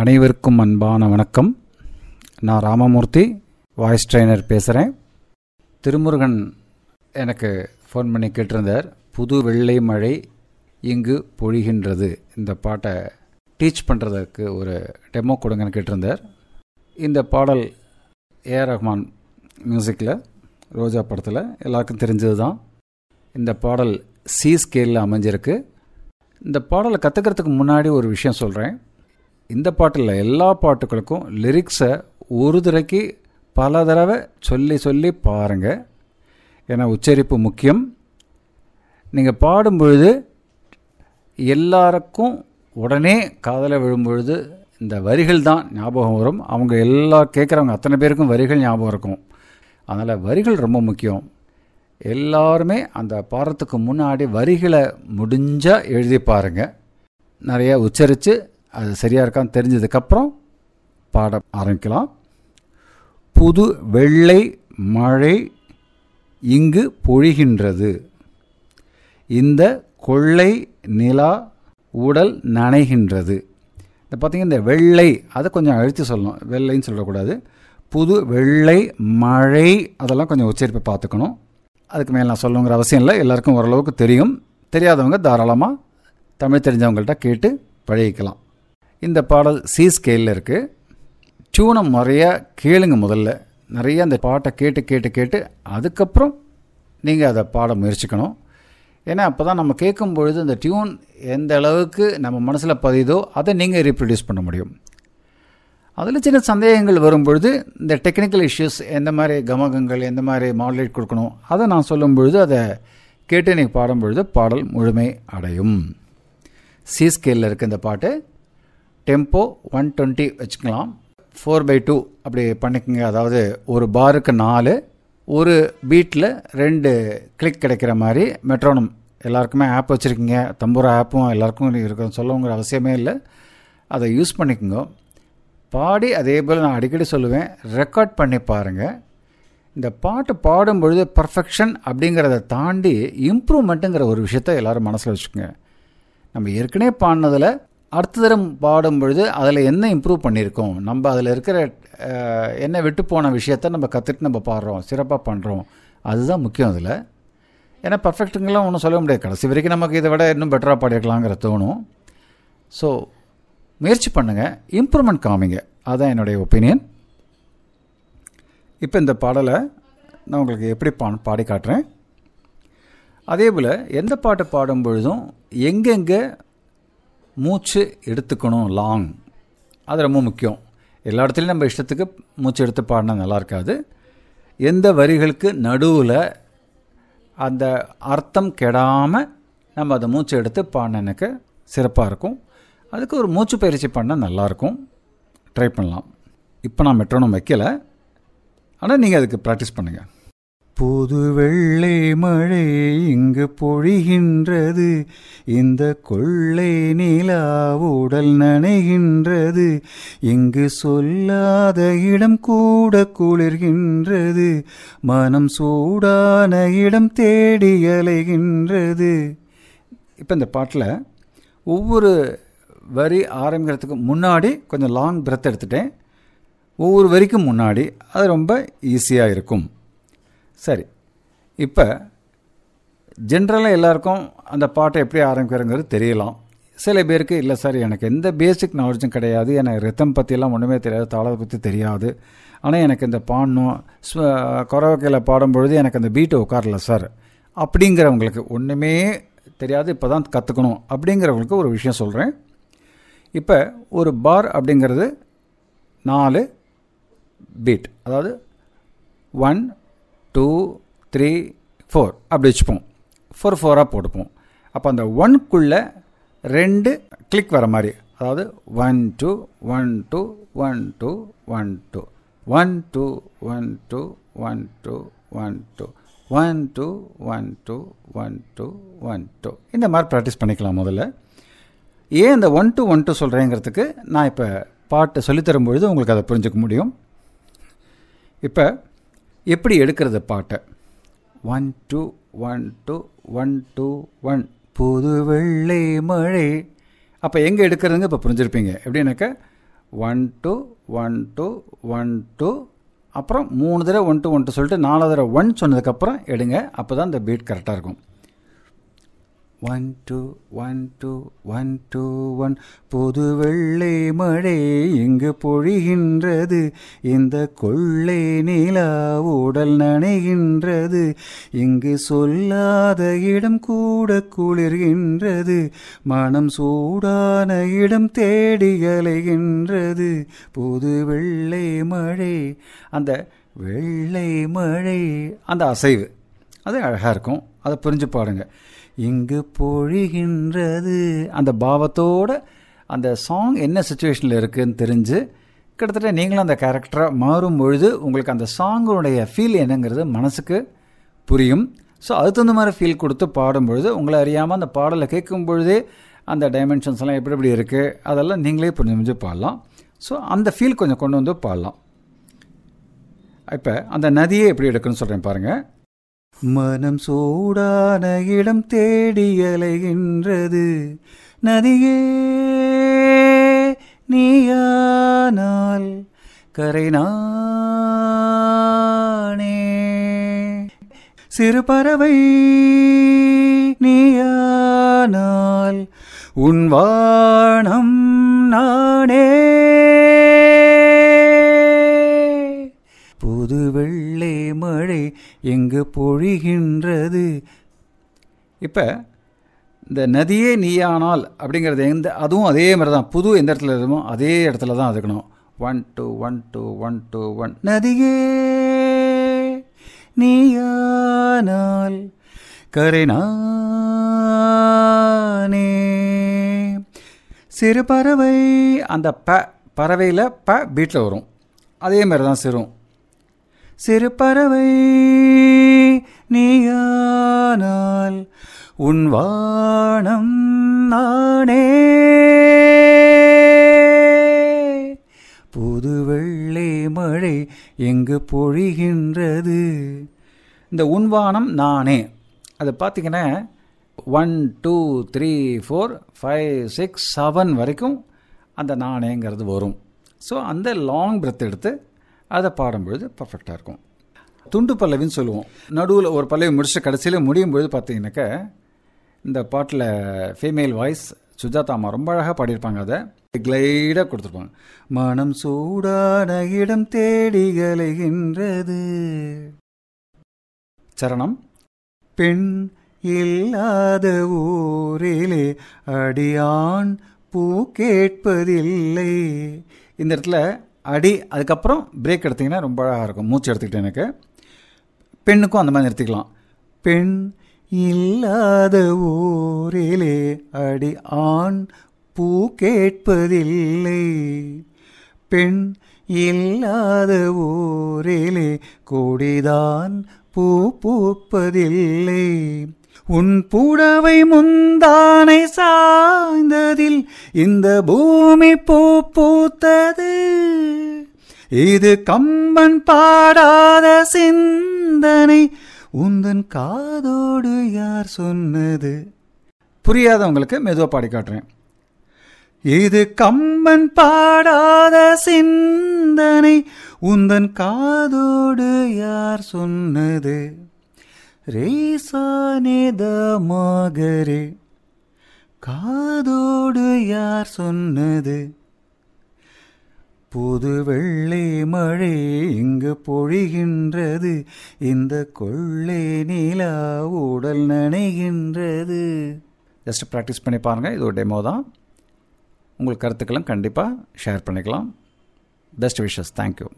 அனைவருக்கும் அன்பான வணக்கம் நான் ராமமூர்த்தி வாய்ஸ் ட்ரைனர் பேசுகிறேன் திருமுருகன் எனக்கு ஃபோன் பண்ணி கேட்டிருந்தார் புது வெள்ளை மழை இங்கு பொழிகின்றது இந்த பாட்டை டீச் பண்ணுறதுக்கு ஒரு டெமோ கொடுங்கன்னு கேட்டிருந்தார் இந்த பாடல் ஏ ரஹ்மான் மியூசிக்கில் ரோஜா படத்தில் எல்லாருக்கும் தெரிஞ்சது தான் இந்த பாடல் சி ஸ்கேலில் அமைஞ்சிருக்கு இந்த பாடலை கற்றுக்கிறதுக்கு முன்னாடி ஒரு விஷயம் சொல்கிறேன் இந்த பாட்டில் எல்லா பாட்டுகளுக்கும் லிரிக்ஸை ஒரு தடவைக்கு பல தடவை சொல்லி சொல்லி பாருங்கள் ஏன்னா உச்சரிப்பு முக்கியம் நீங்கள் பாடும்பொழுது எல்லாருக்கும் உடனே காதலை விழும்பொழுது இந்த வரிகள் தான் ஞாபகம் வரும் அவங்க எல்லா கேட்குறவங்க அத்தனை பேருக்கும் வரிகள் ஞாபகம் இருக்கும் அதனால் வரிகள் ரொம்ப முக்கியம் எல்லாருமே அந்த பாடுறதுக்கு முன்னாடி வரிகளை முடிஞ்சால் எழுதி பாருங்கள் நிறையா உச்சரித்து அது சரியாக இருக்கான்னு தெரிஞ்சதுக்கப்புறம் பாட ஆரம்பிக்கலாம் புது வெள்ளை மழை இங்கு பொழிகின்றது இந்த கொள்ளை நிலா உடல் நனைகின்றது இந்த பார்த்திங்கன்னா இந்த வெள்ளை அதை கொஞ்சம் அழுத்தி சொல்லணும் வெள்ளைன்னு சொல்லக்கூடாது புது வெள்ளை மழை அதெல்லாம் கொஞ்சம் உச்சரிப்பை பார்த்துக்கணும் அதுக்கு மேலே நான் சொல்லணுங்கிற அவசியம் இல்லை எல்லாருக்கும் ஓரளவுக்கு தெரியும் தெரியாதவங்க தாராளமாக தமிழ் தெரிஞ்சவங்கள்ட்ட கேட்டு பழகிக்கலாம் இந்த பாடல் சி ஸ்கேலில் இருக்குது டியூனை முறையாக கேளுங்க முதல்ல நிறைய அந்த பாட்டை கேட்டு கேட்டு கேட்டு அதுக்கப்புறம் நீங்கள் அதை பாட முயற்சிக்கணும் ஏன்னா அப்போ தான் நம்ம கேட்கும் பொழுது அந்த டியூன் எந்த அளவுக்கு நம்ம மனசில் பதியுதோ அதை நீங்கள் ரீப்ரொடியூஸ் பண்ண முடியும் அதில் சின்ன சந்தேகங்கள் வரும்பொழுது இந்த டெக்னிக்கல் இஷ்யூஸ் எந்த மாதிரி கமகங்கள் எந்த மாதிரி மாடுலேட் கொடுக்கணும் அதை நான் சொல்லும் பொழுது அதை கேட்டு நீங்கள் பாடும் பொழுது பாடல் முழுமை அடையும் சி ஸ்கேலில் இருக்க இந்த பாட்டு டெம்போ ஒன் டுவெண்ட்டி வச்சுக்கலாம் ஃபோர் பை டூ அப்படி பண்ணிக்கோங்க அதாவது ஒரு பாருக்கு நாலு ஒரு பீட்டில் ரெண்டு கிளிக் கிடைக்கிற மாதிரி மெட்ரோனம் எல்லாருக்குமே ஆப் வச்சுருக்கீங்க தம்பூரா ஆப்பும் எல்லாருக்கும் இருக்கும் சொல்லவுங்கிற அவசியமே இல்லை அதை யூஸ் பண்ணிக்கோங்க பாடி அதே போல் நான் அடிக்கடி சொல்லுவேன் ரெக்கார்ட் பண்ணி பாருங்கள் இந்த பாட்டு பாடும் பொழுது பர்ஃபெக்ஷன் அப்படிங்கிறத தாண்டி இம்ப்ரூவ்மெண்ட்டுங்கிற ஒரு விஷயத்த எல்லோரும் மனசில் வச்சுக்கோங்க நம்ம ஏற்கனவே பாடினதில் அடுத்த தரம் பாடும் பொழுது அதில் என்ன இம்ப்ரூவ் பண்ணியிருக்கோம் நம்ம அதில் இருக்கிற என்ன விட்டு போன விஷயத்த நம்ம கற்றுட்டு நம்ம பாடுறோம் சிறப்பாக பண்ணுறோம் அதுதான் முக்கியம் அதில் ஏன்னா பர்ஃபெக்ட்டுங்கெல்லாம் ஒன்றும் சொல்ல முடியாது கடைசி வரைக்கும் நமக்கு இதை விட இன்னும் பெட்டராக பாடிருக்கலாங்கிற தோணும் ஸோ முயற்சி பண்ணுங்கள் இம்ப்ரூவ்மெண்ட் காமிங்க அதுதான் என்னுடைய ஒப்பீனியன் இப்போ இந்த பாடலை நான் உங்களுக்கு எப்படி பா பாடி காட்டுறேன் அதே போல் எந்த பாட்டு பாடும் பொழுதும் எங்கெங்கே மூச்சு எடுத்துக்கணும் லாங் அது ரொம்ப முக்கியம் எல்லா இடத்துலையும் நம்ம இஷ்டத்துக்கு மூச்சு எடுத்து பாடினா நல்லா இருக்காது எந்த வரிகளுக்கு நடுவில் அந்த அர்த்தம் கெடாமல் நம்ம அதை மூச்சு எடுத்து பாடினக்கு சிறப்பாக இருக்கும் அதுக்கு ஒரு மூச்சு பயிற்சி பண்ணால் நல்லாயிருக்கும் ட்ரை பண்ணலாம் இப்போ நான் மெட்ரோனம் வைக்கலை ஆனால் நீங்கள் அதுக்கு ப்ராக்டிஸ் பண்ணுங்கள் புது வெள்ளை மழை இங்கு பொழிகின்றது இந்த கொள்ளை நிலா உடல் நனைகின்றது இங்கு சொல்லாத இடம் கூட குளிர்கின்றது மனம் சூடான இடம் தேடி அலைகின்றது இப்போ இந்த பாட்டில் ஒவ்வொரு வரி ஆரம்பிக்கிறதுக்கு முன்னாடி கொஞ்சம் லாங் பிரத் எடுத்துட்டேன் ஒவ்வொரு வரிக்கும் முன்னாடி அது ரொம்ப ஈஸியாக இருக்கும் சரி இப்போ ஜென்ரலாக எல்லாருக்கும் அந்த பாட்டை எப்படி ஆரம்பிக்கிறங்கிறது தெரியலாம் சில பேருக்கு இல்லை சார் எனக்கு எந்த பேசிக் நாலேஜும் கிடையாது எனக்கு ரித்தம் பற்றிலாம் ஒன்றுமே தெரியாது தாளத்தை பற்றி தெரியாது ஆனால் எனக்கு இந்த பாடணும் கொரோக்கையில் பாடும்பொழுது எனக்கு அந்த பீட்டு உட்காரல சார் அப்படிங்கிறவங்களுக்கு ஒன்றுமே தெரியாது இப்போ தான் கற்றுக்கணும் அப்படிங்கிறவங்களுக்கு ஒரு விஷயம் சொல்கிறேன் இப்போ ஒரு பார் அப்படிங்கிறது நாலு பீட் அதாவது ஒன் டூ த்ரீ ஃபோர் அப்படி வச்சுப்போம் ஃபோர் ஃபோராக போட்டுப்போம் அப்போ அந்த ஒன்க்குள்ளே ரெண்டு கிளிக் வர மாதிரி அதாவது one two one two one two one two one two one two one two one two one two one two one two one two இந்த மாதிரி ப்ராக்டிஸ் பண்ணிக்கலாம் முதல்ல ஏன் இந்த ஒன் டூ ஒன் டூ சொல்கிறேங்கிறதுக்கு நான் இப்போ பாட்டு சொல்லித்தரும் பொழுது உங்களுக்கு அதை புரிஞ்சுக்க முடியும் இப்போ எப்படி எடுக்கிறது பாட்டை one two one two one two one புது வெள்ளை மழை அப்போ எங்கே எடுக்கிறதுங்க இப்போ புரிஞ்சிருப்பீங்க எப்படின்னாக்க one two one two one two அப்புறம் மூணு தடவை ஒன் டூ ஒன் டூ சொல்லிட்டு நாலு தடவை ஒன் சொன்னதுக்கப்புறம் எடுங்க அப்போ தான் இந்த பீட் கரெக்டாக இருக்கும் one two one two one two one புது வெள்ளை மழை இங்கு பொழிகின்றது இந்த கொள்ளை நிலா உடல் நனைகின்றது இங்கு சொல்லாத இடம் கூட குளிர்கின்றது மனம் சூடான இடம் தேடி அலைகின்றது புது வெள்ளை மழை அந்த வெள்ளை மழை அந்த அசைவு அது அழகாக இருக்கும் அதை புரிஞ்சு பாருங்கள் இங்கு பொழிகின்றது அந்த பாவத்தோடு அந்த சாங் என்ன சுச்சுவேஷனில் இருக்குதுன்னு தெரிஞ்சு கிட்டத்தட்ட நீங்களும் அந்த கேரக்டரை மாறும் பொழுது உங்களுக்கு அந்த சாங்குடைய ஃபீல் என்னங்கிறது மனசுக்கு புரியும் ஸோ அது தகுந்த மாதிரி ஃபீல் கொடுத்து பாடும்பொழுது உங்களை அறியாமல் அந்த பாடலை கேட்கும் பொழுதே அந்த எல்லாம் எப்படி எப்படி இருக்குது அதெல்லாம் நீங்களே புரிஞ்சு புரிஞ்சு பாடலாம் ஸோ அந்த ஃபீல் கொஞ்சம் கொண்டு வந்து பாடலாம் இப்போ அந்த நதியை எப்படி எடுக்குன்னு சொல்கிறேன் பாருங்கள் மனம் சூடான இடம் தேடி அலைகின்றது நதியே நீயானால் கரை நானே சிறு பறவை நீயானால் உன் வாணம் நானே மழை எங்கு பொழிகின்றது இப்போ இந்த நதியே நீயானால் அப்படிங்கிறது எந்த அதுவும் அதே மாதிரி தான் புது எந்த இடத்துல இருக்குமோ அதே இடத்துல தான் அதுக்கணும் one two one two one two one நதியே நீயானால் கரை நானே சிறு பறவை அந்த ப பறவையில் ப பீட்டில் வரும் அதே மாதிரி தான் சிறும் சிறு பறவை நீயானால் உன் வானம் நானே புது வெள்ளை மழை எங்கு பொழிகின்றது இந்த உன்வானம் நானே அதை பார்த்திங்கன்னா one two three four five six seven வரைக்கும் அந்த நானேங்கிறது வரும் ஸோ அந்த லாங் பிரத் எடுத்து அதை பாடும்பொழுது பர்ஃபெக்டாக இருக்கும் துண்டு பல்லவின்னு சொல்லுவோம் நடுவில் ஒரு பல்லவி முடிச்சு கடைசியில் முடியும் பொழுது பார்த்தீங்கன்னாக்க இந்த பாட்டில் ஃபீமேல் வாய்ஸ் சுஜாதா அம்மா ரொம்ப அழகாக பாடியிருப்பாங்க அதை கிளைடாக கொடுத்துருப்பாங்க மனம் சூடான இடம் தேடி கலைகின்றது சரணம் பெண் இல்லாத ஊரிலே அடியான் பூ கேட்பதில்லை இந்த இடத்துல அடி அதுக்கப்புறம் பிரேக் எடுத்திங்கன்னா ரொம்ப அழகாக இருக்கும் மூச்சு எடுத்துக்கிட்டேன் எனக்கு பெண்ணுக்கும் அந்த மாதிரி நிறுத்திக்கலாம் பெண் இல்லாத ஊரிலே அடி ஆண் பூ கேட்பதில்லை பெண் இல்லாத ஊரிலே கூடிதான் பூ பூப்பதில்லை உன் புடவை முந்தானை சாய்ந்ததில் இந்த பூமி பூ பூத்தது இது கம்பன் பாடாத சிந்தனை உந்தன் காதோடு யார் சொன்னது புரியாதவங்களுக்கு மெதுவாக பாடி காட்டுறேன் இது கம்பன் பாடாத சிந்தனை உந்தன் காதோடு யார் சொன்னது ரீசானிதமாகரு காதோடு யார் சொன்னது புது வெள்ளை மழை இங்கு பொழிகின்றது இந்த கொள்ளை நீலா உடல் நனைகின்றது ஜஸ்ட் ப்ராக்டிஸ் பண்ணி பாருங்கள் இது ஒரு டெமோ தான் உங்கள் கருத்துக்களும் கண்டிப்பாக ஷேர் பண்ணிக்கலாம் பெஸ்ட் விஷஸ் தேங்க்யூ